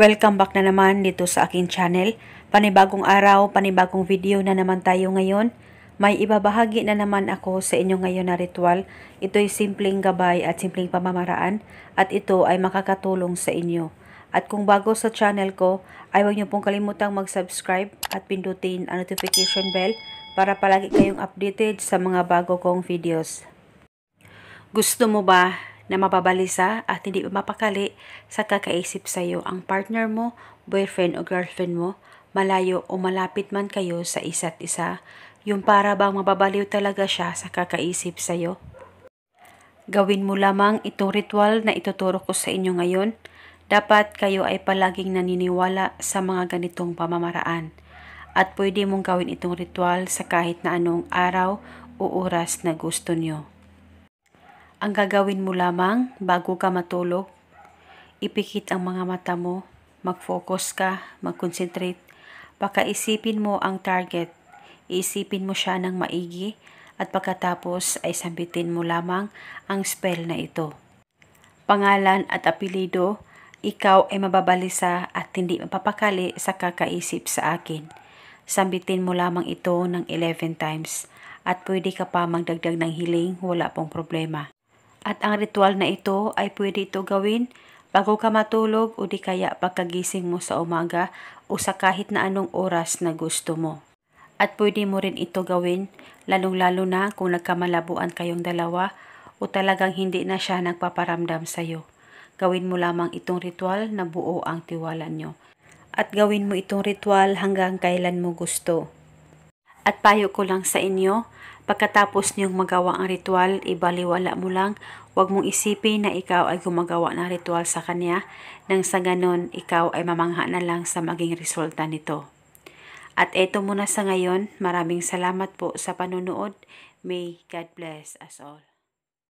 Welcome back na naman dito sa akin channel. Panibagong araw, panibagong video na naman tayo ngayon. May ibabahagi na naman ako sa inyo ngayon na ritual. Ito'y simpleng gabay at simpleng pamamaraan at ito ay makakatulong sa inyo. At kung bago sa channel ko, ay huwag niyo pong kalimutang mag-subscribe at pindutin ang notification bell para palagi kayong updated sa mga bago kong videos. Gusto mo ba na mababalisa at hindi mapakali sa kakaisip sa iyo ang partner mo, boyfriend o girlfriend mo, malayo o malapit man kayo sa isa't isa, yung para bang mababaliw talaga siya sa kakaisip sa iyo. Gawin mo lamang itong ritual na ituturo ko sa inyo ngayon. Dapat kayo ay palaging naniniwala sa mga ganitong pamamaraan at pwede mong gawin itong ritual sa kahit na anong araw o oras na gusto niyo. Ang gagawin mo lamang bago ka matulog, ipikit ang mga mata mo, mag-focus ka, mag-concentrate, pakaisipin mo ang target, isipin mo siya ng maigi at pagkatapos ay sambitin mo lamang ang spell na ito. Pangalan at apelido, ikaw ay mababalisa at hindi mapapakali sa kakaisip sa akin. Sambitin mo lamang ito ng 11 times at pwede ka pa magdagdag ng hiling wala pong problema. At ang ritual na ito ay pwede ito gawin bago ka matulog o di kaya pagkagising mo sa umaga o sa kahit na anong oras na gusto mo. At pwede mo rin ito gawin lalong-lalo na kung nagkamalabuan kayong dalawa o talagang hindi na siya nagpaparamdam sa iyo. Gawin mo lamang itong ritual na buo ang tiwala nyo. At gawin mo itong ritual hanggang kailan mo gusto. At payo ko lang sa inyo, pagkatapos niyong magawa ang ritual, ibaliwala mo lang, huwag mong isipin na ikaw ay gumagawa ng ritual sa kanya, nang sa ganon ikaw ay mamangha na lang sa maging resulta nito. At eto muna sa ngayon, maraming salamat po sa panunood. May God bless us all.